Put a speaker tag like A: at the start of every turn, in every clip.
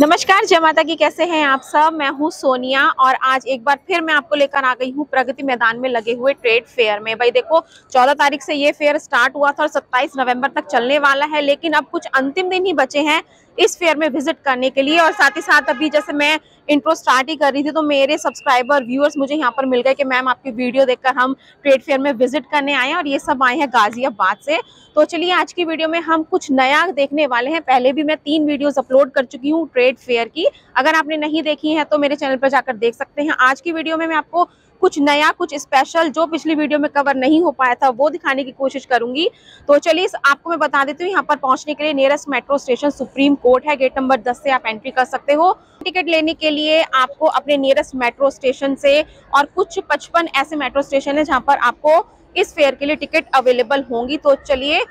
A: नमस्कार जय माता की कैसे हैं आप सब मैं हूं सोनिया और आज एक बार फिर मैं आपको लेकर आ गई हूं प्रगति मैदान में लगे हुए ट्रेड फेयर में भाई देखो 14 तारीख से ये फेयर स्टार्ट हुआ था और 27 नवंबर तक चलने वाला है लेकिन अब कुछ अंतिम दिन ही बचे हैं इस फेयर में विजिट करने के लिए और साथ ही साथ अभी जैसे मैं इंट्रो स्टार्ट ही कर रही थी तो मेरे सब्सक्राइबर व्यूअर्स मुझे यहाँ पर मिल गए कि मैम आपकी वीडियो देखकर हम ट्रेड फेयर में विजिट करने आए हैं और ये सब आए हैं गाजियाबाद से तो चलिए आज की वीडियो में हम कुछ नया देखने वाले हैं पहले भी मैं तीन वीडियोस अपलोड कर चुकी हूँ ट्रेड फेयर की अगर आपने नहीं देखी है तो मेरे चैनल पर जाकर देख सकते हैं आज की वीडियो में मैं आपको कुछ नया कुछ स्पेशल जो पिछली वीडियो में कवर नहीं हो पाया था वो दिखाने की कोशिश करूंगी तो चलिए आपको मैं बता देती हूँ यहाँ पर पहुंचने के लिए nearest metro station Supreme Court है गेट नंबर दस से आप एंट्री कर सकते हो टिकट लेने के लिए आपको अपने नियरेस्ट मेट्रो स्टेशन से और कुछ पचपन ऐसे मेट्रो स्टेशन है जहाँ पर आपको इस फेयर के लिए टिकट अवेलेबल होंगी तो चलिए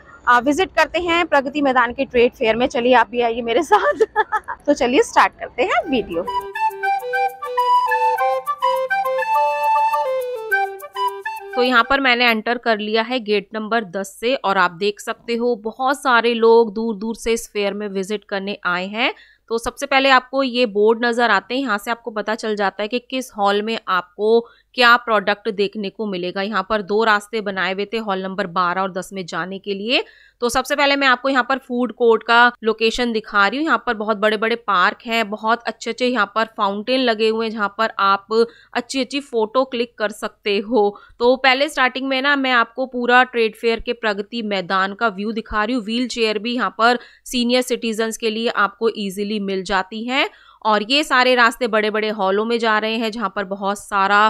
A: विजिट करते हैं प्रगति मैदान के ट्रेड फेयर में चलिए आप भी आइए मेरे साथ तो चलिए स्टार्ट करते हैं वीडियो तो यहाँ पर मैंने एंटर कर लिया है गेट नंबर 10 से और आप देख सकते हो बहुत सारे लोग दूर दूर से इस फेयर में विजिट करने आए हैं तो सबसे पहले आपको ये बोर्ड नज़र आते हैं यहाँ से आपको पता चल जाता है कि किस हॉल में आपको क्या प्रोडक्ट देखने को मिलेगा यहाँ पर दो रास्ते बनाए हुए थे हॉल नंबर बारह और दस में जाने के लिए तो सबसे पहले मैं आपको यहाँ पर फूड कोर्ट का लोकेशन दिखा रही हूँ यहाँ पर बहुत बड़े बड़े पार्क हैं बहुत अच्छे अच्छे यहाँ पर फाउंटेन लगे हुए हैं जहाँ पर आप अच्छी अच्छी फोटो क्लिक कर सकते हो तो पहले स्टार्टिंग में ना मैं आपको पूरा ट्रेड फेयर के प्रगति मैदान का व्यू दिखा रही हूँ व्हील चेयर भी यहाँ पर सीनियर सिटीजन्स के लिए आपको ईजिली मिल जाती है और ये सारे रास्ते बड़े बड़े हॉलों में जा रहे हैं जहाँ पर बहुत सारा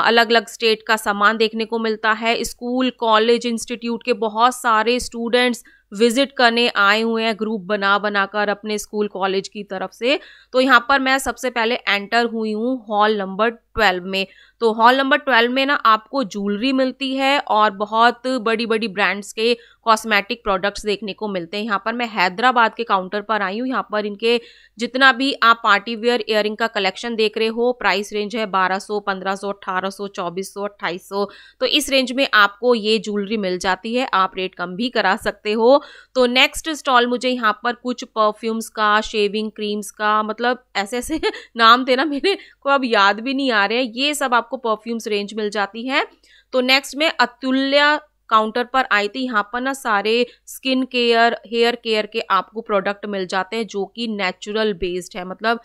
A: अलग अलग स्टेट का सामान देखने को मिलता है स्कूल कॉलेज इंस्टीट्यूट के बहुत सारे स्टूडेंट्स विजिट करने आए हुए हैं ग्रुप बना बनाकर अपने स्कूल कॉलेज की तरफ से तो यहाँ पर मैं सबसे पहले एंटर हुई हूँ हॉल नंबर ट्वेल्व में तो हॉल नंबर ट्वेल्व में ना आपको ज्वेलरी मिलती है और बहुत बड़ी बड़ी ब्रांड्स के कॉस्मेटिक प्रोडक्ट्स देखने को मिलते हैं यहाँ पर मैं हैदराबाद के काउंटर पर आई हूँ यहाँ पर इनके जितना भी आप पार्टी वेयर इयरिंग का कलेक्शन देख रहे हो प्राइस रेंज है बारह सौ पंद्रह सौ अट्ठारह सौ चौबीस सौ अट्ठाईस सौ तो इस रेंज में आपको ये ज्वेलरी मिल जाती है आप रेट कम भी करा सकते हो तो नेक्स्ट स्टॉल मुझे यहाँ पर कुछ परफ्यूम्स का शेविंग क्रीम्स का मतलब ऐसे ऐसे नाम थे ना मेरे को अब याद भी नहीं आ रहे ये सब आपको परफ्यूम्स रेंज मिल जाती है तो नेक्स्ट में अतुल्या काउंटर पर आई थी यहाँ पर ना सारे स्किन केयर हेयर केयर के आपको प्रोडक्ट मिल जाते हैं जो कि नेचुरल बेस्ड है मतलब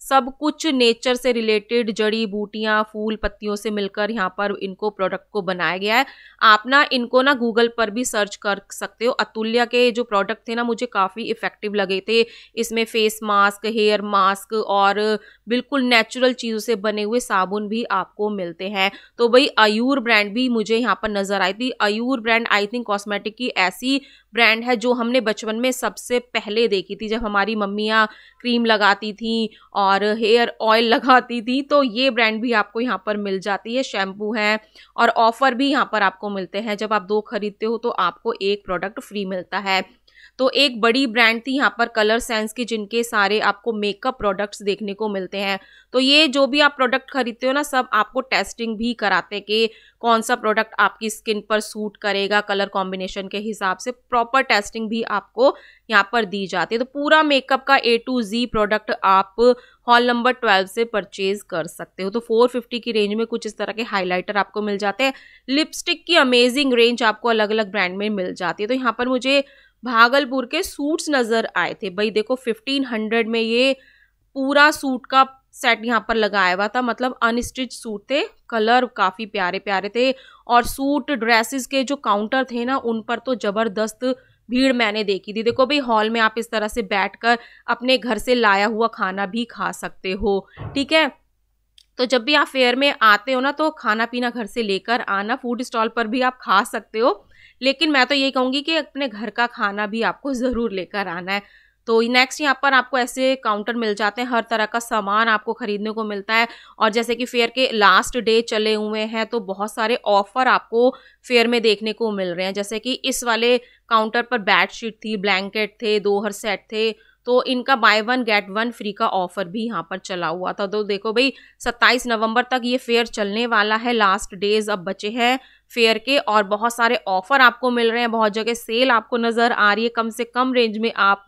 A: सब कुछ नेचर से रिलेटेड जड़ी बूटियाँ फूल पत्तियों से मिलकर यहाँ पर इनको प्रोडक्ट को बनाया गया है आप ना इनको ना गूगल पर भी सर्च कर सकते हो अतुल्य के जो प्रोडक्ट थे ना मुझे काफ़ी इफ़ेक्टिव लगे थे इसमें फेस मास्क हेयर मास्क और बिल्कुल नेचुरल चीज़ों से बने हुए साबुन भी आपको मिलते हैं तो भाई आयूर ब्रांड भी मुझे यहाँ पर नज़र आई थी Ayur brand I think cosmetic की ऐसी ब्रांड है जो हमने बचपन में सबसे पहले देखी थी जब हमारी मम्मियाँ क्रीम लगाती थी और और हेयर ऑयल लगाती थी तो ये ब्रांड भी आपको यहाँ पर मिल जाती है शैम्पू है और ऑफ़र भी यहाँ पर आपको मिलते हैं जब आप दो खरीदते हो तो आपको एक प्रोडक्ट फ्री मिलता है तो एक बड़ी ब्रांड थी यहाँ पर कलर सेंस की जिनके सारे आपको मेकअप प्रोडक्ट्स देखने को मिलते हैं तो ये जो भी आप प्रोडक्ट खरीदते हो ना सब आपको टेस्टिंग भी कराते हैं कि कौन सा प्रोडक्ट आपकी स्किन पर सूट करेगा कलर कॉम्बिनेशन के हिसाब से प्रॉपर टेस्टिंग भी आपको यहाँ पर दी जाती है तो पूरा मेकअप का ए टू जी प्रोडक्ट आप हॉल नंबर ट्वेल्व से परचेज कर सकते हो तो फोर फिफ्टी की रेंज में कुछ इस तरह के हाइलाइटर आपको मिल जाते हैं लिपस्टिक की अमेजिंग रेंज आपको अलग अलग ब्रांड में मिल जाती है तो यहाँ पर मुझे भागलपुर के सूट्स नज़र आए थे भाई देखो फिफ्टीन हंड्रेड में ये पूरा सूट का सेट यहाँ पर लगाया हुआ था मतलब अनस्टिच सूट थे कलर काफ़ी प्यारे प्यारे थे और सूट ड्रेसेस के जो काउंटर थे ना उन पर तो ज़बरदस्त भीड़ मैंने देखी थी देखो भाई हॉल में आप इस तरह से बैठकर अपने घर से लाया हुआ खाना भी खा सकते हो ठीक है तो जब भी आप फेयर में आते हो ना तो खाना पीना घर से लेकर आना फूड स्टॉल पर भी आप खा सकते हो लेकिन मैं तो यही कहूँगी कि अपने घर का खाना भी आपको ज़रूर लेकर आना है तो नेक्स्ट यहाँ पर आपको ऐसे काउंटर मिल जाते हैं हर तरह का सामान आपको ख़रीदने को मिलता है और जैसे कि फेयर के लास्ट डे चले हुए हैं तो बहुत सारे ऑफ़र आपको फेयर में देखने को मिल रहे हैं जैसे कि इस वाले काउंटर पर बेडशीट थी ब्लैंकेट थे दोहर सेट थे तो इनका buy one get one free का ऑफर भी यहाँ पर चला हुआ था तो देखो भाई 27 नवंबर तक ये फेयर चलने वाला है लास्ट डेज अब बचे हैं फेयर के और बहुत सारे ऑफर आपको मिल रहे हैं बहुत जगह सेल आपको नज़र आ रही है कम से कम रेंज में आप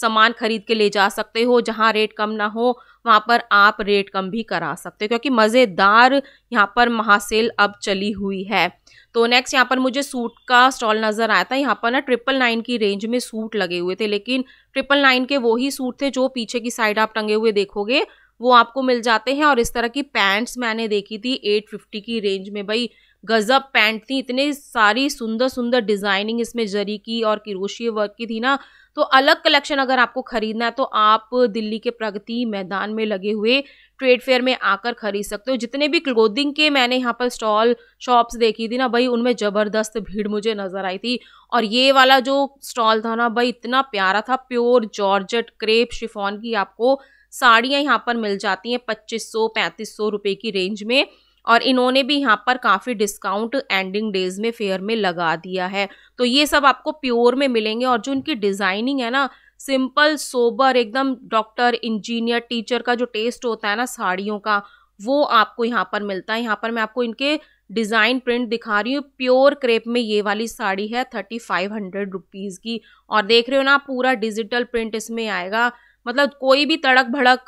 A: सामान खरीद के ले जा सकते हो जहाँ रेट कम ना हो वहाँ पर आप रेट कम भी करा सकते हो क्योंकि मज़ेदार यहाँ पर महासेल अब चली हुई है तो नेक्स्ट यहाँ पर मुझे सूट का स्टॉल नज़र आया था यहाँ पर ना ट्रिपल नाइन की रेंज में सूट लगे हुए थे लेकिन ट्रिपल नाइन के वही सूट थे जो पीछे की साइड आप टंगे हुए देखोगे वो आपको मिल जाते हैं और इस तरह की पैंट्स मैंने देखी थी एट फिफ्टी की रेंज में भाई गज़ब पैंट थी इतने सारी सुंदर सुंदर डिज़ाइनिंग इसमें जरी की और किरोशिये वर्क की थी ना तो अलग कलेक्शन अगर आपको खरीदना है तो आप दिल्ली के प्रगति मैदान में लगे हुए ट्रेड फेयर में आकर खरीद सकते हो जितने भी क्लोदिंग के मैंने यहाँ पर स्टॉल शॉप्स देखी थी ना भाई उनमें ज़बरदस्त भीड़ मुझे नज़र आई थी और ये वाला जो स्टॉल था ना भाई इतना प्यारा था प्योर जॉर्जट क्रेप शिफॉन की आपको साड़ियाँ यहाँ पर मिल जाती हैं पच्चीस सौ पैंतीस सौ रुपये की रेंज में और इन्होंने भी यहाँ पर काफ़ी डिस्काउंट एंडिंग डेज में फेयर में लगा दिया है तो ये सब आपको प्योर में मिलेंगे और जो इनकी डिज़ाइनिंग है ना सिंपल सोबर एकदम डॉक्टर इंजीनियर टीचर का जो टेस्ट होता है ना साड़ियों का वो आपको यहाँ पर मिलता है यहाँ पर मैं आपको इनके डिज़ाइन प्रिंट दिखा रही हूँ प्योर क्रेप में ये वाली साड़ी है थर्टी फाइव हंड्रेड रुपीज़ की और देख रहे हो ना पूरा डिजिटल प्रिंट इसमें आएगा मतलब कोई भी तड़क भड़क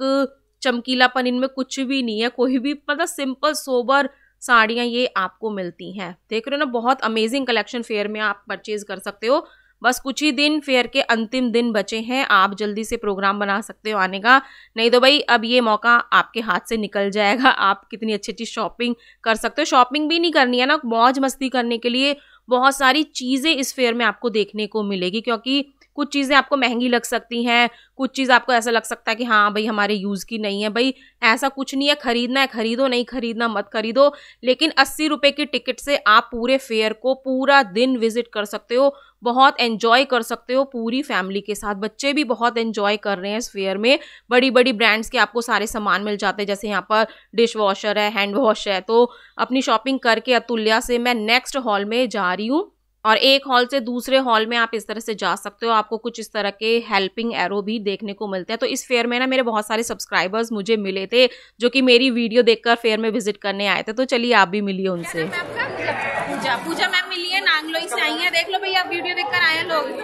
A: चमकीलापन इनमें कुछ भी नहीं है कोई भी मतलब सिंपल सोबर साड़ियाँ ये आपको मिलती हैं देख रहे हो ना बहुत अमेजिंग कलेक्शन फेयर में आप परचेज कर सकते हो बस कुछ ही दिन फेयर के अंतिम दिन बचे हैं आप जल्दी से प्रोग्राम बना सकते हो आने का नहीं तो भाई अब ये मौका आपके हाथ से निकल जाएगा आप कितनी अच्छी अच्छी शॉपिंग कर सकते हो शॉपिंग भी नहीं करनी है ना मौज मस्ती करने के लिए बहुत सारी चीज़ें इस फेयर में आपको देखने को मिलेगी क्योंकि कुछ चीज़ें आपको महंगी लग सकती हैं कुछ चीज़ आपको ऐसा लग सकता है कि हाँ भाई हमारे यूज़ की नहीं है भाई ऐसा कुछ नहीं है खरीदना है खरीदो नहीं खरीदना मत खरीदो लेकिन अस्सी रुपये की टिकट से आप पूरे फेयर को पूरा दिन विजिट कर सकते हो बहुत एंजॉय कर सकते हो पूरी फैमिली के साथ बच्चे भी बहुत एंजॉय कर रहे हैं इस फेयर में बड़ी बड़ी ब्रांड्स के आपको सारे सामान मिल जाते हैं जैसे यहाँ पर डिश वॉशर है हैंड वॉश है तो अपनी शॉपिंग करके अतुल्या से मैं नेक्स्ट हॉल में जा रही हूँ और एक हॉल से दूसरे हॉल में आप इस तरह से जा सकते हो आपको कुछ इस तरह के हेल्पिंग एरो भी देखने को मिलते हैं तो इस फेयर में ना मेरे बहुत सारे सब्सक्राइबर्स मुझे मिले थे जो कि मेरी वीडियो देखकर फेयर में विजिट करने आए थे तो चलिए आप भी मिलिए उनसे पूजा पूजा मैम मिली है नांगलोई से आई है देख लो भैया वीडियो देखकर आए लोग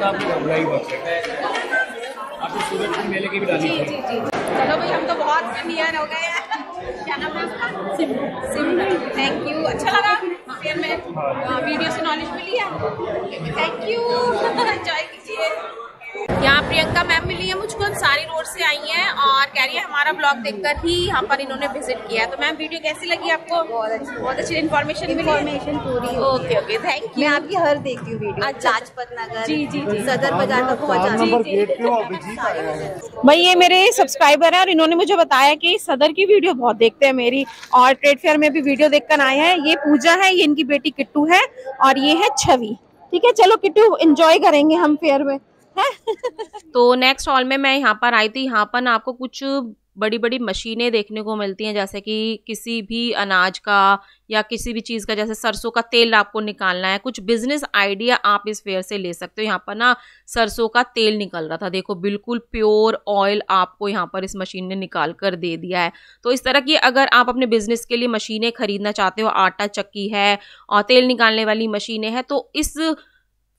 A: अच्छा, अच्छा, अच्छा। आपने सूरजपुर मेले की भी डाली जी जी जी चलो भाई हम तो बहुत से नियर हो गए हैं क्या नाम है आपका थैंक यू अच्छा लगा फिर मैं वीडियो हाँ। हाँ, से नॉलेज मिली है थैंक यू एंजॉय कीजिए यहाँ प्रियंका मैम मिली है मुझको सारी रोड से आई हैं और कह रही है हमारा ब्लॉग देखकर ही यहाँ पर इन्होंने विजिट किया है तो मैम वीडियो कैसी लगी आपको बहुत अच्छी इन्फॉर्मेशन इन्फॉर्मेशन पूरी ओके ओके थैंक यू मैं आपकी हर देखती हूँ वीडियो अच्छा। लाजपत नगर जी जी जी सदर बाजार तक हाँ, भाई ये मेरे सब्सक्राइबर है और इन्होंने मुझे बताया की सदर की वीडियो बहुत देखते हैं मेरी और ट्रेड फेयर में भी वीडियो देखकर आए हैं ये पूजा है ये इनकी बेटी किट्टू है और ये है छवि ठीक है चलो किट्टू एंजॉय करेंगे हम फेयर में है तो नेक्स्ट हॉल में मैं यहाँ पर आई थी यहाँ पर आपको कुछ बड़ी बड़ी मशीनें देखने को मिलती हैं जैसे कि किसी भी अनाज का या किसी भी चीज़ का जैसे सरसों का तेल आपको निकालना है कुछ बिजनेस आइडिया आप इस फेयर से ले सकते हो यहाँ पर ना सरसों का तेल निकल रहा था देखो बिल्कुल प्योर ऑयल आपको यहाँ पर इस मशीन ने निकाल कर दे दिया है तो इस तरह की अगर आप अपने बिजनेस के लिए मशीनें खरीदना चाहते हो आटा चक्की है और तेल निकालने वाली मशीनें हैं तो इस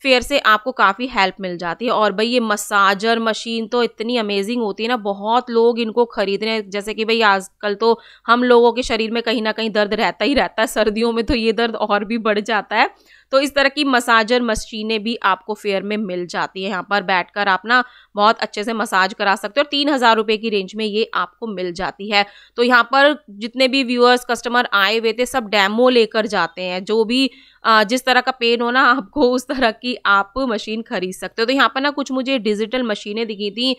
A: फेयर से आपको काफ़ी हेल्प मिल जाती है और भाई ये मसाजर मशीन तो इतनी अमेजिंग होती है ना बहुत लोग इनको खरीद रहे हैं जैसे कि भाई आजकल तो हम लोगों के शरीर में कहीं ना कहीं दर्द रहता ही रहता है सर्दियों में तो ये दर्द और भी बढ़ जाता है तो इस तरह की मसाजर मशीनें भी आपको फेयर में मिल जाती है यहाँ पर बैठ आप ना बहुत अच्छे से मसाज करा सकते हो और तीन हज़ार रुपये की रेंज में ये आपको मिल जाती है तो यहाँ पर जितने भी व्यूअर्स कस्टमर आए हुए थे सब डैमो लेकर जाते हैं जो भी जिस तरह का पेन हो ना आपको उस तरह की आप मशीन खरीद सकते हो तो यहाँ पर ना कुछ मुझे डिजिटल मशीनें दिखी थी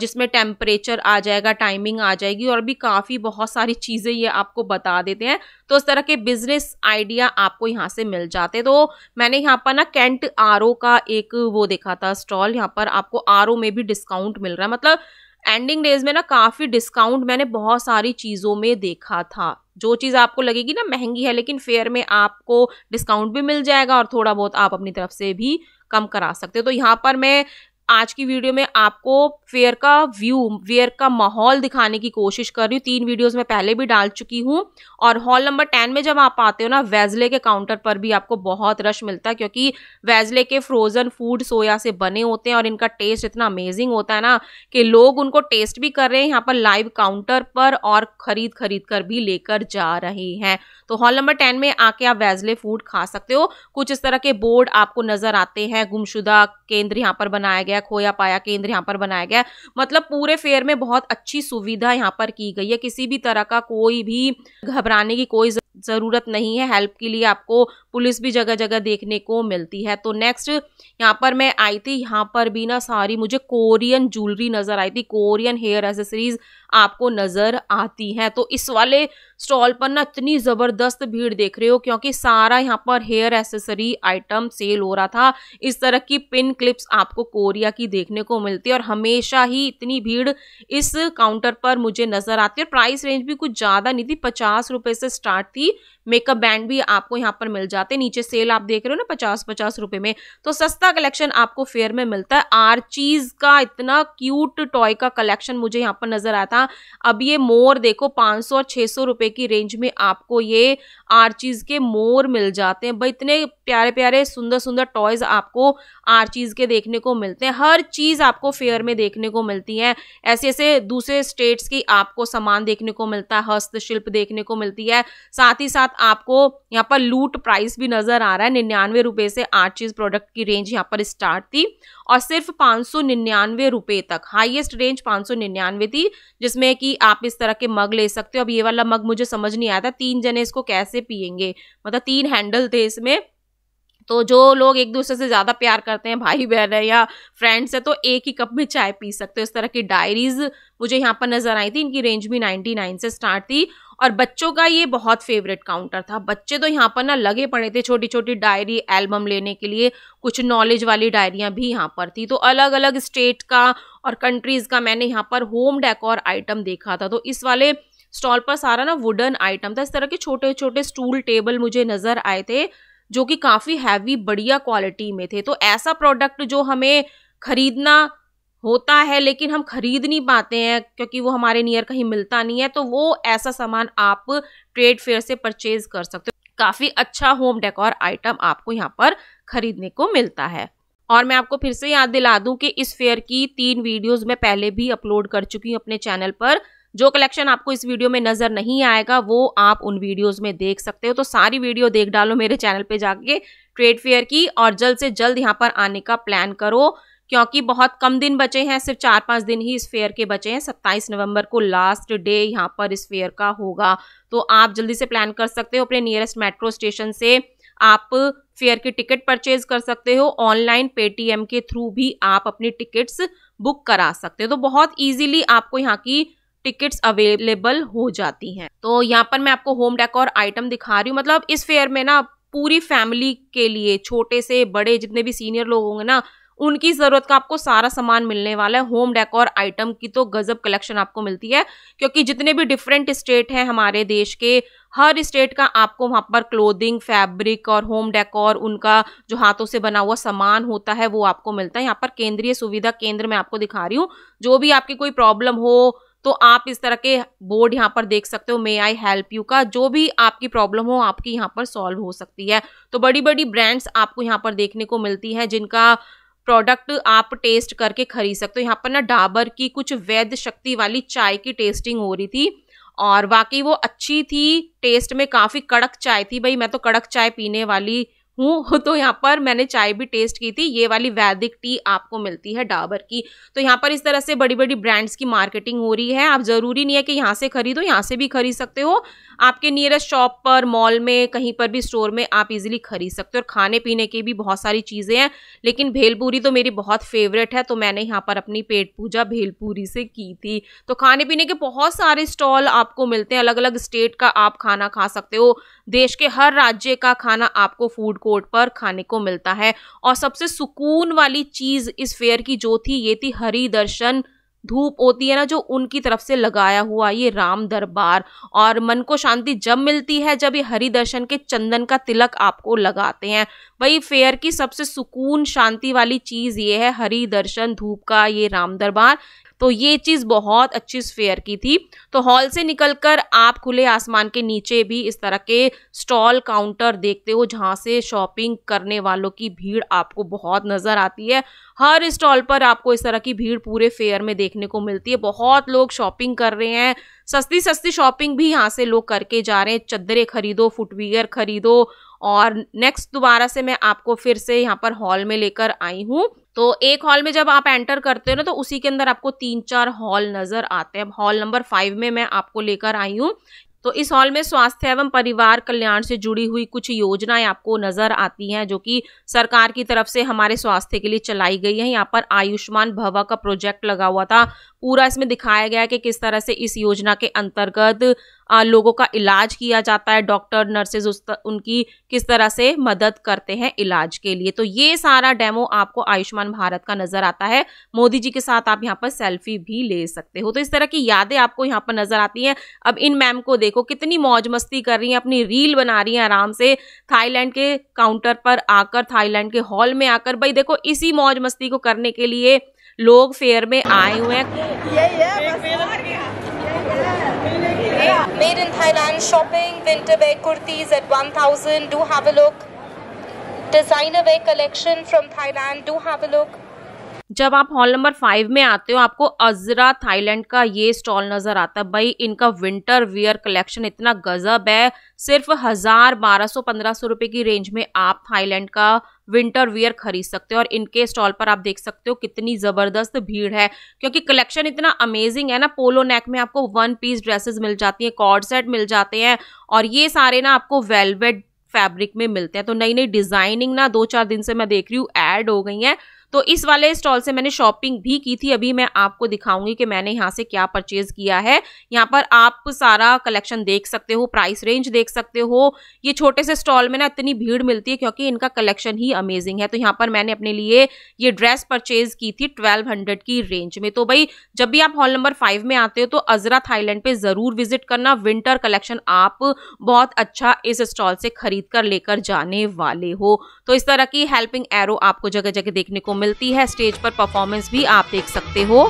A: जिसमें टेम्परेचर आ जाएगा टाइमिंग आ जाएगी और भी काफ़ी बहुत सारी चीज़ें ये आपको बता देते हैं तो उस तरह के बिजनेस आइडिया आपको यहाँ से मिल जाते तो मैंने यहाँ पर ना कैंट आर का एक वो देखा था स्टॉल यहाँ पर आपको आर में भी डिस्काउंट मिल रहा है मतलब एंडिंग डेज में ना काफ़ी डिस्काउंट मैंने बहुत सारी चीज़ों में देखा था जो चीज़ आपको लगेगी ना महंगी है लेकिन फेयर में आपको डिस्काउंट भी मिल जाएगा और थोड़ा बहुत आप अपनी तरफ से भी कम करा सकते हो तो यहाँ पर मैं आज की वीडियो में आपको फेयर का व्यू वेयर का माहौल दिखाने की कोशिश कर रही हूँ तीन वीडियोस में पहले भी डाल चुकी हूँ और हॉल नंबर टेन में जब आप आते हो ना वेजले के काउंटर पर भी आपको बहुत रश मिलता है क्योंकि वेजले के फ्रोजन फूड सोया से बने होते हैं और इनका टेस्ट इतना अमेजिंग होता है ना कि लोग उनको टेस्ट भी कर रहे हैं यहाँ पर लाइव काउंटर पर और खरीद खरीद कर भी लेकर जा रहे हैं तो हॉल नंबर टेन में आके आप वेजले फूड खा सकते हो कुछ इस तरह के बोर्ड आपको नजर आते हैं गुमशुदा केंद्र यहाँ पर बनाया गया है खोया पाया केंद्र यहाँ पर बनाया गया मतलब पूरे फेयर में बहुत अच्छी सुविधा यहाँ पर की गई है किसी भी तरह का कोई भी घबराने की कोई ज़रूरत नहीं है हेल्प के लिए आपको पुलिस भी जगह जगह देखने को मिलती है तो नेक्स्ट यहाँ पर मैं आई थी यहाँ पर भी ना सारी मुझे कोरियन ज्वेलरी नज़र आई थी कोरियन हेयर एसेसरीज़ आपको नज़र आती हैं तो इस वाले स्टॉल पर ना इतनी ज़बरदस्त भीड़ देख रहे हो क्योंकि सारा यहाँ पर हेयर एसेसरी आइटम सेल हो रहा था इस तरह की पिन क्लिप्स आपको कोरिया की देखने को मिलती है और हमेशा ही इतनी भीड़ इस काउंटर पर मुझे नज़र आती है और प्राइस रेंज भी कुछ ज़्यादा नहीं थी पचास रुपए से स्टार्ट थी मेकअप बैंड भी आपको यहाँ पर मिल जाते नीचे सेल आप देख रहे हो ना पचास पचास रुपए में तो सस्ता कलेक्शन आपको फेयर में मिलता है आर का इतना क्यूट टॉय का कलेक्शन मुझे यहाँ पर नज़र आया था अब ये मोर देखो 500 और 600 रुपए की रेंज में आपको ये आर्चीज़ के मोर मिल जाते हैं भाई इतने प्यारे प्यारे सुंदर सुंदर टॉयज़ आपको आर्चीज़ के देखने को मिलते हैं हर चीज़ आपको फेयर में देखने को मिलती है ऐसे ऐसे दूसरे स्टेट्स की आपको सामान देखने को मिलता है हस्तशिल्प देखने को मिलती है साथ ही साथ आपको यहाँ पर लूट प्राइस भी नज़र आ रहा है निन्यानवे रुपये से आर्चीज़ प्रोडक्ट की रेंज यहाँ पर स्टार्ट थी और सिर्फ पाँच सौ निन्यानवे रुपये तक हाईएस्ट रेंज पाँच सौ निन्यानवे थी जिसमें कि आप इस तरह के मग ले सकते हो अब ये वाला मग मुझे समझ नहीं आया था तीन जने इसको कैसे पियेंगे मतलब तीन हैंडल थे इसमें तो जो लोग एक दूसरे से ज़्यादा प्यार करते हैं भाई बहन है या फ्रेंड्स है तो एक ही कप में चाय पी सकते हो इस तरह की डायरीज मुझे यहाँ पर नज़र आई थी इनकी रेंज भी 99 से स्टार्ट थी और बच्चों का ये बहुत फेवरेट काउंटर था बच्चे तो यहाँ पर ना लगे पड़े थे छोटी छोटी डायरी एल्बम लेने के लिए कुछ नॉलेज वाली डायरियाँ भी यहाँ पर थी तो अलग अलग स्टेट का और कंट्रीज़ का मैंने यहाँ पर होम डेकोर आइटम देखा था तो इस वाले स्टॉल पर सारा ना वुडन आइटम था इस तरह के छोटे छोटे स्टूल टेबल मुझे नज़र आए थे जो कि काफ़ी हैवी बढ़िया क्वालिटी में थे तो ऐसा प्रोडक्ट जो हमें खरीदना होता है लेकिन हम खरीद नहीं पाते हैं क्योंकि वो हमारे नियर कहीं मिलता नहीं है तो वो ऐसा सामान आप ट्रेड फेयर से परचेज कर सकते हो काफ़ी अच्छा होम डेकोर आइटम आपको यहाँ पर खरीदने को मिलता है और मैं आपको फिर से याद दिला दूं कि इस फेयर की तीन वीडियोस मैं पहले भी अपलोड कर चुकी हूँ अपने चैनल पर जो कलेक्शन आपको इस वीडियो में नज़र नहीं आएगा वो आप उन वीडियोस में देख सकते हो तो सारी वीडियो देख डालो मेरे चैनल पे जाके ट्रेड फेयर की और जल्द से जल्द यहाँ पर आने का प्लान करो क्योंकि बहुत कम दिन बचे हैं सिर्फ चार पांच दिन ही इस फेयर के बचे हैं सत्ताईस नवंबर को लास्ट डे यहाँ पर इस फेयर का होगा तो आप जल्दी से प्लान कर सकते हो अपने नियरेस्ट मेट्रो स्टेशन से आप फेयर की टिकट परचेज कर सकते हो ऑनलाइन पेटीएम के थ्रू भी आप अपनी टिकट्स बुक करा सकते हो तो बहुत इजीली आपको यहाँ की टिकट्स अवेलेबल हो जाती हैं तो यहाँ पर मैं आपको होम डेकोर आइटम दिखा रही हूँ मतलब इस फेयर में ना पूरी फैमिली के लिए छोटे से बड़े जितने भी सीनियर लोग होंगे ना उनकी ज़रूरत का आपको सारा सामान मिलने वाला है होम डेकोर आइटम की तो गज़ब कलेक्शन आपको मिलती है क्योंकि जितने भी डिफरेंट स्टेट हैं हमारे देश के हर स्टेट का आपको वहाँ पर क्लोदिंग फैब्रिक और होम डेकोर उनका जो हाथों से बना हुआ सामान होता है वो आपको मिलता है यहाँ पर केंद्रीय सुविधा केंद्र में आपको दिखा रही हूँ जो भी आपकी कोई प्रॉब्लम हो तो आप इस तरह के बोर्ड यहाँ पर देख सकते हो मे आई हेल्प यू का जो भी आपकी प्रॉब्लम हो आपकी यहाँ पर सॉल्व हो सकती है तो बड़ी बड़ी ब्रांड्स आपको यहाँ पर देखने को मिलती हैं जिनका प्रोडक्ट आप टेस्ट करके खरीद सकते हो यहाँ पर ना डाबर की कुछ वैद्य शक्ति वाली चाय की टेस्टिंग हो रही थी और वाकई वो अच्छी थी टेस्ट में काफ़ी कड़क चाय थी भाई मैं तो कड़क चाय पीने वाली हूँ तो यहाँ पर मैंने चाय भी टेस्ट की थी ये वाली वैदिक टी आपको मिलती है डाबर की तो यहाँ पर इस तरह से बड़ी बड़ी ब्रांड्स की मार्केटिंग हो रही है आप ज़रूरी नहीं है कि यहाँ से खरीदो यहाँ से भी खरीद सकते हो आपके नियरेस्ट शॉप पर मॉल में कहीं पर भी स्टोर में आप इजीली खरीद सकते हो और खाने पीने की भी बहुत सारी चीज़ें हैं लेकिन भेलपूरी तो मेरी बहुत फेवरेट है तो मैंने यहाँ पर अपनी पेट पूजा भेलपूरी से की थी तो खाने पीने के बहुत सारे स्टॉल आपको मिलते हैं अलग अलग स्टेट का आप खाना खा सकते हो देश के हर राज्य का खाना आपको फूड कोर्ट पर खाने को मिलता है और सबसे सुकून वाली चीज़ इस फेयर की जो थी ये थी हरी दर्शन धूप होती है ना जो उनकी तरफ से लगाया हुआ ये राम दरबार और मन को शांति जब मिलती है जब ये हरि दर्शन के चंदन का तिलक आपको लगाते हैं भाई फेयर की सबसे सुकून शांति वाली चीज़ ये है हरि दर्शन धूप का ये राम दरबार तो ये चीज़ बहुत अच्छी स्फेयर की थी तो हॉल से निकलकर आप खुले आसमान के नीचे भी इस तरह के स्टॉल काउंटर देखते हो जहाँ से शॉपिंग करने वालों की भीड़ आपको बहुत नज़र आती है हर स्टॉल पर आपको इस तरह की भीड़ पूरे फेयर में देखने को मिलती है बहुत लोग शॉपिंग कर रहे हैं सस्ती सस्ती शॉपिंग भी यहाँ से लोग करके जा रहे हैं चद्दरें खरीदो फुटवियर खरीदो और नेक्स्ट दोबारा से मैं आपको फिर से यहाँ पर हॉल में लेकर आई हूँ तो एक हॉल में जब आप एंटर करते हो ना तो उसी के अंदर आपको तीन चार हॉल नजर आते हैं हॉल नंबर फाइव में मैं आपको लेकर आई हूँ तो इस हॉल में स्वास्थ्य एवं परिवार कल्याण से जुड़ी हुई कुछ योजनाएं आपको नजर आती हैं जो कि सरकार की तरफ से हमारे स्वास्थ्य के लिए चलाई गई हैं यहाँ पर आयुष्मान भवा का प्रोजेक्ट लगा हुआ था पूरा इसमें दिखाया गया है कि किस तरह से इस योजना के अंतर्गत लोगों का इलाज किया जाता है डॉक्टर नर्सेज उस तर, उनकी किस तरह से मदद करते हैं इलाज के लिए तो ये सारा डेमो आपको आयुष्मान भारत का नजर आता है मोदी जी के साथ आप यहाँ पर सेल्फी भी ले सकते हो तो इस तरह की यादें आपको यहाँ पर नजर आती हैं अब इन मैम को देखो कितनी मौज मस्ती कर रही हैं अपनी रील बना रही हैं आराम से थाईलैंड के काउंटर पर आकर थाईलैंड के हॉल में आकर भाई देखो इसी मौज मस्ती को करने के लिए लोग फेयर में आए हुए हैं made in Thailand shopping winter kurtis at 1000 do have a look designer wear collection from Thailand do have a look जब आप हॉल नंबर फाइव में आते हो आपको अजरा थाईलैंड का ये स्टॉल नज़र आता है भाई इनका विंटर वियर कलेक्शन इतना गजब है सिर्फ हज़ार बारह सौ पंद्रह सौ रुपए की रेंज में आप थाईलैंड का विंटर वियर खरीद सकते हो और इनके स्टॉल पर आप देख सकते हो कितनी ज़बरदस्त भीड़ है क्योंकि कलेक्शन इतना अमेजिंग है ना पोलो नेक में आपको वन पीस ड्रेसेस मिल जाती है कॉर्ड सेट मिल जाते हैं और ये सारे ना आपको वेलवेट फैब्रिक में मिलते हैं तो नई नई डिज़ाइनिंग ना दो चार दिन से मैं देख रही हूँ ऐड हो गई है तो इस वाले स्टॉल से मैंने शॉपिंग भी की थी अभी मैं आपको दिखाऊंगी कि मैंने यहाँ से क्या परचेज किया है यहाँ पर आप सारा कलेक्शन देख सकते हो प्राइस रेंज देख सकते हो ये छोटे से स्टॉल में ना इतनी भीड़ मिलती है क्योंकि इनका कलेक्शन ही अमेजिंग है तो यहाँ पर मैंने अपने लिए ये ड्रेस परचेज की थी ट्वेल्व की रेंज में तो भाई जब भी आप हॉल नंबर फाइव में आते हो तो अजरा थाईलैंड पे ज़रूर विजिट करना विंटर कलेक्शन आप बहुत अच्छा इस स्टॉल से खरीद कर लेकर जाने वाले हो तो इस तरह की हेल्पिंग एरो आपको जगह जगह देखने को मिलती है स्टेज पर परफॉर्मेंस भी आप देख सकते हो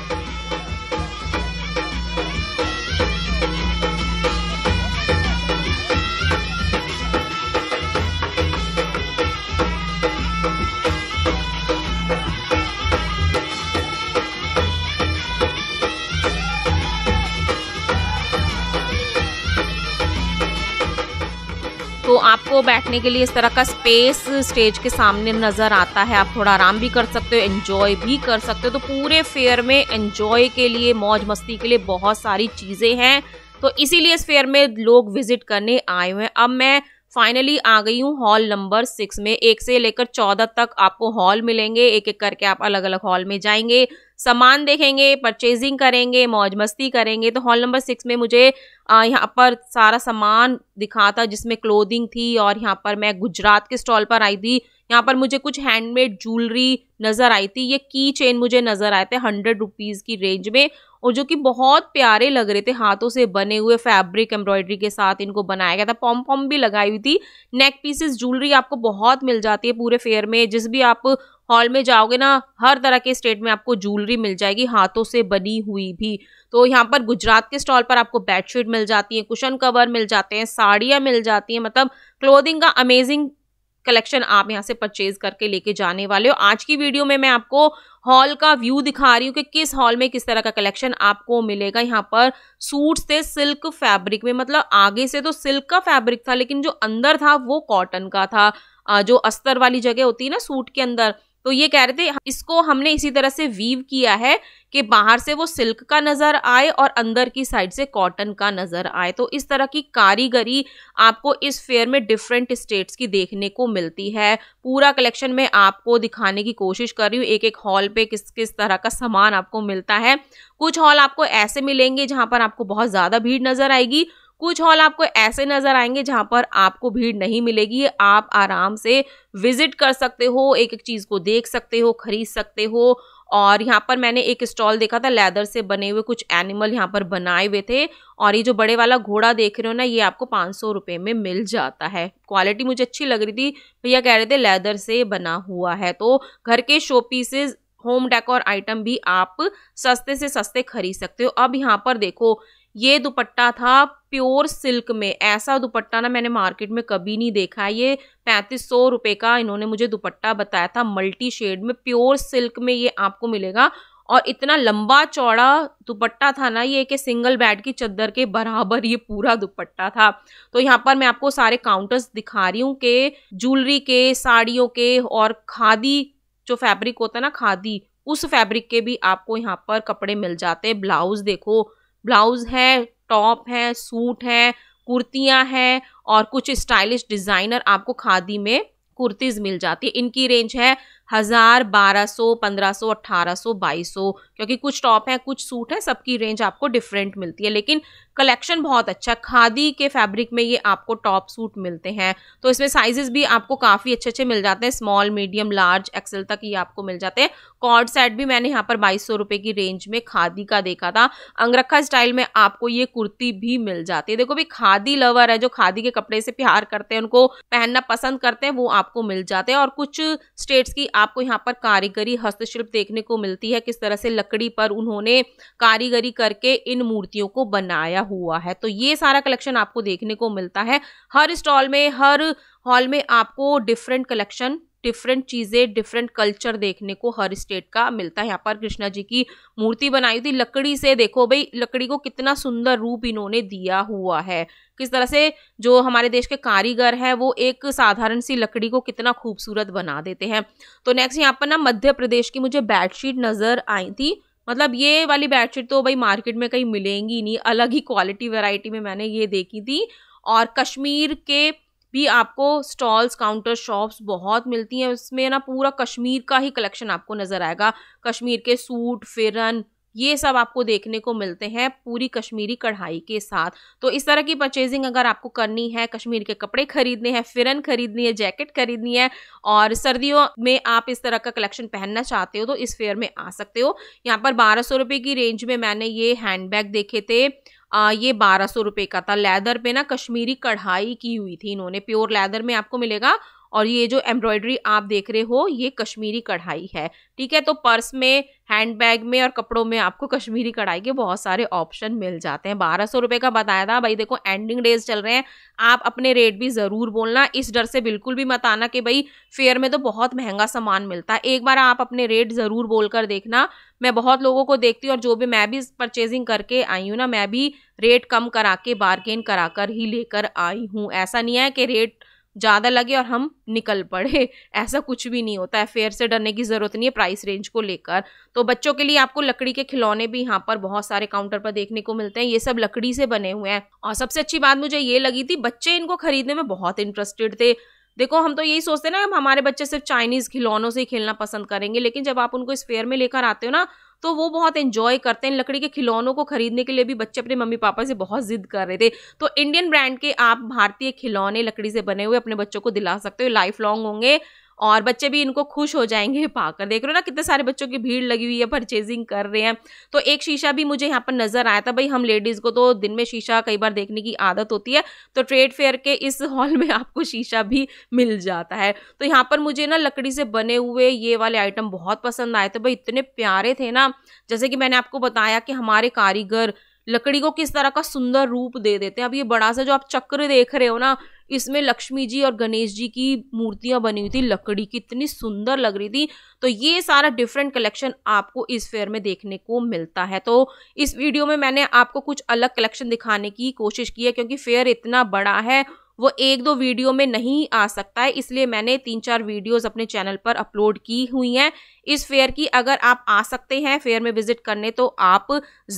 A: आपको बैठने के लिए इस तरह का स्पेस स्टेज के सामने नजर आता है आप थोड़ा आराम भी कर सकते हो एंजॉय भी कर सकते हो तो पूरे फेयर में एंजॉय के लिए मौज मस्ती के लिए बहुत सारी चीजें हैं तो इसीलिए इस फेयर में लोग विजिट करने आए हुए हैं अब मैं फाइनली आ गई हूँ हॉल नंबर सिक्स में एक से लेकर चौदह तक आपको हॉल मिलेंगे एक एक करके आप अलग अलग हॉल में जाएंगे सामान देखेंगे परचेजिंग करेंगे मौज मस्ती करेंगे तो हॉल नंबर सिक्स में मुझे यहाँ पर सारा सामान दिखा था जिसमें क्लोदिंग थी और यहाँ पर मैं गुजरात के स्टॉल पर आई थी यहाँ पर मुझे कुछ हैंडमेड ज्वेलरी नज़र आई थी ये की चेन मुझे नज़र आए थे हंड्रेड रुपीज़ की रेंज में और जो कि बहुत प्यारे लग रहे थे हाथों से बने हुए फैब्रिक एम्ब्रॉयडरी के साथ इनको बनाया गया था पॉम पॉम भी लगाई हुई थी नेक पीसेस ज्वेलरी आपको बहुत मिल जाती है पूरे फेयर में जिस भी आप हॉल में जाओगे ना हर तरह के स्टेट में आपको ज्वेलरी मिल जाएगी हाथों से बनी हुई भी तो यहाँ पर गुजरात के स्टॉल पर आपको बेडशीट मिल जाती है कुशन कवर मिल जाते हैं साड़ियाँ मिल जाती हैं मतलब क्लोदिंग का अमेजिंग कलेक्शन आप यहाँ से परचेज करके लेके जाने वाले हो आज की वीडियो में मैं आपको हॉल का व्यू दिखा रही हूँ कि किस हॉल में किस तरह का कलेक्शन आपको मिलेगा यहाँ पर सूट थे सिल्क फैब्रिक में मतलब आगे से तो सिल्क का फैब्रिक था लेकिन जो अंदर था वो कॉटन का था जो अस्तर वाली जगह होती है ना सूट के अंदर तो ये कह रहे थे इसको हमने इसी तरह से वीव किया है कि बाहर से वो सिल्क का नज़र आए और अंदर की साइड से कॉटन का नज़र आए तो इस तरह की कारीगरी आपको इस फेयर में डिफरेंट स्टेट्स की देखने को मिलती है पूरा कलेक्शन में आपको दिखाने की कोशिश कर रही हूँ एक एक हॉल पे किस किस तरह का सामान आपको मिलता है कुछ हॉल आपको ऐसे मिलेंगे जहाँ पर आपको बहुत ज़्यादा भीड़ नज़र आएगी कुछ हॉल आपको ऐसे नज़र आएंगे जहां पर आपको भीड़ नहीं मिलेगी आप आराम से विजिट कर सकते हो एक एक चीज़ को देख सकते हो खरीद सकते हो और यहाँ पर मैंने एक स्टॉल देखा था लेदर से बने हुए कुछ एनिमल यहाँ पर बनाए हुए थे और ये जो बड़े वाला घोड़ा देख रहे हो ना ये आपको पाँच सौ रुपये में मिल जाता है क्वालिटी मुझे अच्छी लग रही थी भैया कह रहे थे लेदर से बना हुआ है तो घर के showpieces home decor items भी आप सस्ते से सस्ते खरीद सकते हो अब यहाँ पर देखो ये दुपट्टा था प्योर सिल्क में ऐसा दुपट्टा ना मैंने मार्केट में कभी नहीं देखा ये पैंतीस सौ रुपये का इन्होंने मुझे दुपट्टा बताया था मल्टी शेड में प्योर सिल्क में ये आपको मिलेगा और इतना लंबा चौड़ा दुपट्टा था ना ये कि सिंगल बेड की चद्दर के बराबर ये पूरा दुपट्टा था तो यहाँ पर मैं आपको सारे काउंटर्स दिखा रही हूँ कि ज्वेलरी के साड़ियों के और खादी जो फैब्रिक होता है ना खादी उस फैब्रिक के भी आपको यहाँ पर कपड़े मिल जाते हैं ब्लाउज देखो ब्लाउज है टॉप है सूट है कुर्तियाँ हैं और कुछ स्टाइलिश डिज़ाइनर आपको खादी में कुर्तीज़ मिल जाती है इनकी रेंज है हज़ार बारह सौ पंद्रह सौ अट्ठारह सौ बाईस सौ क्योंकि कुछ टॉप है कुछ सूट है सबकी रेंज आपको डिफरेंट मिलती है लेकिन कलेक्शन बहुत अच्छा खादी के फैब्रिक में ये आपको टॉप सूट मिलते हैं तो इसमें साइजेस भी आपको काफ़ी अच्छे अच्छे मिल जाते हैं स्मॉल मीडियम लार्ज एक्सेल तक ये आपको मिल जाते हैं कॉर्ड सेट भी मैंने यहाँ पर बाईस सौ की रेंज में खादी का देखा था अंगरखा स्टाइल में आपको ये कुर्ती भी मिल जाती है देखो भाई खादी लवर है जो खादी के कपड़े से प्यार करते हैं उनको पहनना पसंद करते हैं वो आपको मिल जाते हैं और कुछ स्टेट्स की आपको यहाँ पर कारीगरी हस्तशिल्प देखने को मिलती है किस तरह से लकड़ी पर उन्होंने कारीगरी करके इन मूर्तियों को बनाया हुआ है तो ये सारा कलेक्शन आपको देखने को मिलता है हर स्टॉल में हर हॉल में आपको डिफरेंट कलेक्शन डिफरेंट चीज़ें डिफरेंट कल्चर देखने को हर स्टेट का मिलता है यहाँ पर कृष्णा जी की मूर्ति बनाई थी लकड़ी से देखो भाई लकड़ी को कितना सुंदर रूप इन्होंने दिया हुआ है किस तरह से जो हमारे देश के कारीगर हैं वो एक साधारण सी लकड़ी को कितना खूबसूरत बना देते हैं तो नेक्स्ट यहाँ पर ना मध्य प्रदेश की मुझे बेडशीट नज़र आई थी मतलब ये वाली बेडशीट तो भाई मार्केट में कहीं मिलेंगी नहीं अलग ही क्वालिटी वैरायटी में मैंने ये देखी थी और कश्मीर के भी आपको स्टॉल्स काउंटर शॉप्स बहुत मिलती हैं उसमें ना पूरा कश्मीर का ही कलेक्शन आपको नज़र आएगा कश्मीर के सूट फिरन ये सब आपको देखने को मिलते हैं पूरी कश्मीरी कढ़ाई के साथ तो इस तरह की परचेजिंग अगर आपको करनी है कश्मीर के कपड़े खरीदने हैं फिरन खरीदनी है जैकेट खरीदनी है और सर्दियों में आप इस तरह का कलेक्शन पहनना चाहते हो तो इस फेयर में आ सकते हो यहाँ पर बारह सौ रुपये की रेंज में मैंने ये हैंडबैग देखे थे आ, ये बारह सौ रुपये का था लेदर पे ना कश्मीरी कढ़ाई की हुई थी इन्होंने प्योर लेदर में आपको मिलेगा और ये जो एम्ब्रॉयडरी आप देख रहे हो ये कश्मीरी कढ़ाई है ठीक है तो पर्स में हैंडबैग में और कपड़ों में आपको कश्मीरी कढ़ाई के बहुत सारे ऑप्शन मिल जाते हैं बारह सौ रुपये का बताया था भाई देखो एंडिंग डेज चल रहे हैं आप अपने रेट भी ज़रूर बोलना इस डर से बिल्कुल भी मत आना कि भाई फेयर में तो बहुत महंगा सामान मिलता है एक बार आप अपने रेट ज़रूर बोल कर देखना मैं बहुत लोगों को देखती हूँ और जो भी मैं भी परचेजिंग करके आई हूँ ना मैं भी रेट कम करा के बार्गेन करा कर ही लेकर आई हूँ ऐसा नहीं है कि रेट ज़्यादा लगे और हम निकल पड़े ऐसा कुछ भी नहीं होता है फेयर से डरने की ज़रूरत नहीं है प्राइस रेंज को लेकर तो बच्चों के लिए आपको लकड़ी के खिलौने भी यहाँ पर बहुत सारे काउंटर पर देखने को मिलते हैं ये सब लकड़ी से बने हुए हैं और सबसे अच्छी बात मुझे ये लगी थी बच्चे इनको खरीदने में बहुत इंटरेस्टेड थे देखो हम तो यही सोचते हैं ना हमारे बच्चे सिर्फ चाइनीज़ खिलौनों से ही खेलना पसंद करेंगे लेकिन जब आप उनको इस फेयर में लेकर आते हो ना तो वो बहुत इंजॉय करते हैं लकड़ी के खिलौनों को खरीदने के लिए भी बच्चे अपने मम्मी पापा से बहुत जिद कर रहे थे तो इंडियन ब्रांड के आप भारतीय खिलौने लकड़ी से बने हुए अपने बच्चों को दिला सकते हो लाइफ लॉन्ग होंगे और बच्चे भी इनको खुश हो जाएंगे पाकर देख रहे हो ना कितने सारे बच्चों की भीड़ लगी हुई है परचेजिंग कर रहे हैं तो एक शीशा भी मुझे यहाँ पर नजर आया था भाई हम लेडीज़ को तो दिन में शीशा कई बार देखने की आदत होती है तो ट्रेड फेयर के इस हॉल में आपको शीशा भी मिल जाता है तो यहाँ पर मुझे ना लकड़ी से बने हुए ये वाले आइटम बहुत पसंद आए थे भाई इतने प्यारे थे ना जैसे कि मैंने आपको बताया कि हमारे कारीगर लकड़ी को किस तरह का सुंदर रूप दे देते हैं अब ये बड़ा सा जो आप चक्र देख रहे हो ना इसमें लक्ष्मी जी और गणेश जी की मूर्तियां बनी हुई थी लकड़ी की इतनी सुंदर लग रही थी तो ये सारा डिफरेंट कलेक्शन आपको इस फेयर में देखने को मिलता है तो इस वीडियो में मैंने आपको कुछ अलग कलेक्शन दिखाने की कोशिश की है क्योंकि फेयर इतना बड़ा है वो एक दो वीडियो में नहीं आ सकता है इसलिए मैंने तीन चार वीडियोस अपने चैनल पर अपलोड की हुई हैं इस फेयर की अगर आप आ सकते हैं फेयर में विजिट करने तो आप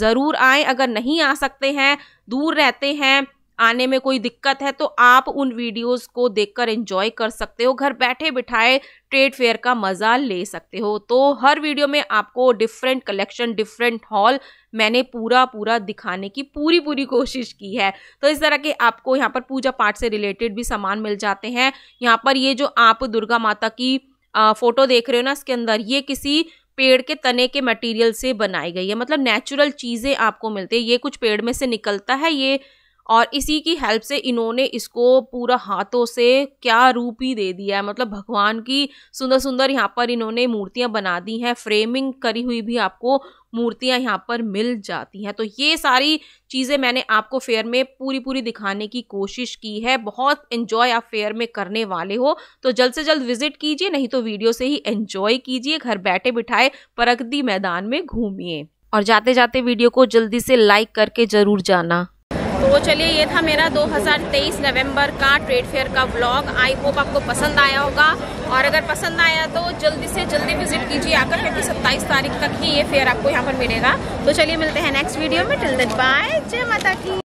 A: ज़रूर आएँ अगर नहीं आ सकते हैं दूर रहते हैं आने में कोई दिक्कत है तो आप उन वीडियोस को देखकर एंजॉय कर सकते हो घर बैठे बिठाए ट्रेड फेयर का मज़ा ले सकते हो तो हर वीडियो में आपको डिफरेंट कलेक्शन डिफरेंट हॉल मैंने पूरा पूरा दिखाने की पूरी पूरी कोशिश की है तो इस तरह के आपको यहाँ पर पूजा पाठ से रिलेटेड भी सामान मिल जाते हैं यहाँ पर ये जो आप दुर्गा माता की फ़ोटो देख रहे हो ना इसके अंदर ये किसी पेड़ के तने के मटेरियल से बनाई गई है मतलब नेचुरल चीज़ें आपको मिलती है ये कुछ पेड़ में से निकलता है ये और इसी की हेल्प से इन्होंने इसको पूरा हाथों से क्या रूप ही दे दिया है मतलब भगवान की सुंदर सुंदर यहाँ पर इन्होंने मूर्तियाँ बना दी हैं फ्रेमिंग करी हुई भी आपको मूर्तियाँ यहाँ पर मिल जाती हैं तो ये सारी चीज़ें मैंने आपको फेयर में पूरी पूरी दिखाने की कोशिश की है बहुत इन्जॉय आप फेयर में करने वाले हो तो जल्द से जल्द विजिट कीजिए नहीं तो वीडियो से ही इन्जॉय कीजिए घर बैठे बिठाए परगदी मैदान में घूमिए और जाते जाते वीडियो को जल्दी से लाइक करके ज़रूर जाना तो चलिए ये था मेरा 2023 नवंबर का ट्रेड फेयर का व्लॉग आई होप आपको पसंद आया होगा और अगर पसंद आया तो जल्दी से जल्दी विजिट कीजिए आकर क्योंकि 27 तारीख तक ही ये फेयर आपको यहाँ पर मिलेगा तो चलिए मिलते हैं नेक्स्ट वीडियो में टिल दिन बाय जय माता की